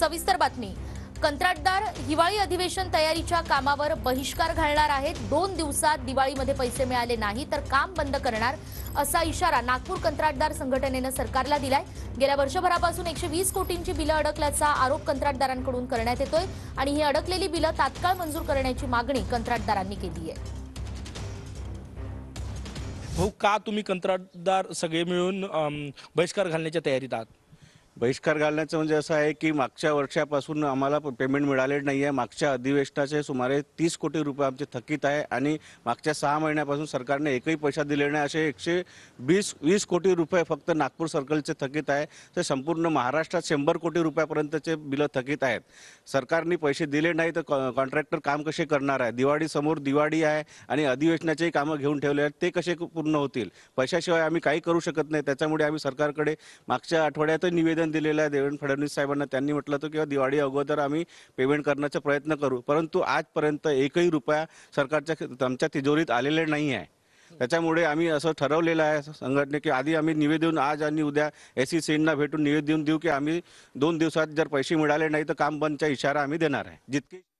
सविस्तर बातमी कंत्राटदार हिवाळी अधिवेशन तयारीच्या कामावर बहिष्कार घालणार आहेत दोन दिवसात दिवाळीमध्ये पैसे मिळाले नाही तर काम बंद करणार असा इशारा नागपूर कंत्राटदार संघटनेनं सरकारला दिलाय गेल्या वर्षभरापासून एकशे वीस कोटींची बिलं अडकल्याचा आरोप कंत्राटदारांकडून करण्यात येतोय आणि ही अडकलेली बिलं तात्काळ मंजूर करण्याची मागणी कंत्राटदारांनी केली आहे भाऊ का तुम्ही कंत्राटदार सगळे मिळून बहिष्कार घालण्याच्या तयारीत आहात बहिष्कार घालण्याचं म्हणजे असं आहे की मागच्या वर्षापासून आम्हाला पेमेंट मिळाले नाही आहे मागच्या अधिवेशनाचे सुमारे तीस कोटी रुपये आमचे थकीत आहे आणि मागच्या सहा महिन्यापासून सरकारने एकही पैसा दिले नाही असे एकशे वीस वीस कोटी रुपये फक्त नागपूर सर्कलचे थकीत आहे तर संपूर्ण महाराष्ट्रात शंभर कोटी रुपयापर्यंतचे बिलं थकीत आहेत सरकारने पैसे दिले नाही तर कॉन्ट्रॅक्टर काम कसे करणार आहे दिवाळीसमोर दिवाळी आहे आणि अधिवेशनाचेही कामं घेऊन ठेवले आहेत ते कसे पूर्ण होतील पैशाशिवाय आम्ही काही करू शकत नाही त्याच्यामुळे आम्ही सरकारकडे मागच्या आठवड्यातही निवेदन निवेदन दिलेलं आहे देवेंद्र फडणवीस साहेबांना त्यांनी म्हटलं होतं किंवा दिवाळी अगोदर आम्ही पेमेंट करण्याचा प्रयत्न करू परंतु आजपर्यंत एकही रुपया सरकारच्या आमच्या तिजोरीत आलेले नाही आहे त्याच्यामुळे आम्ही असं ठरवलेलं आहे संघटने की आधी आम्ही निवेदन आज आणि उद्या एस सी सींना भेटून निवेदन देऊ की आम्ही दोन दिवसात जर पैसे मिळाले नाही तर काम बंदचा इशारा आम्ही देणार आहे जितके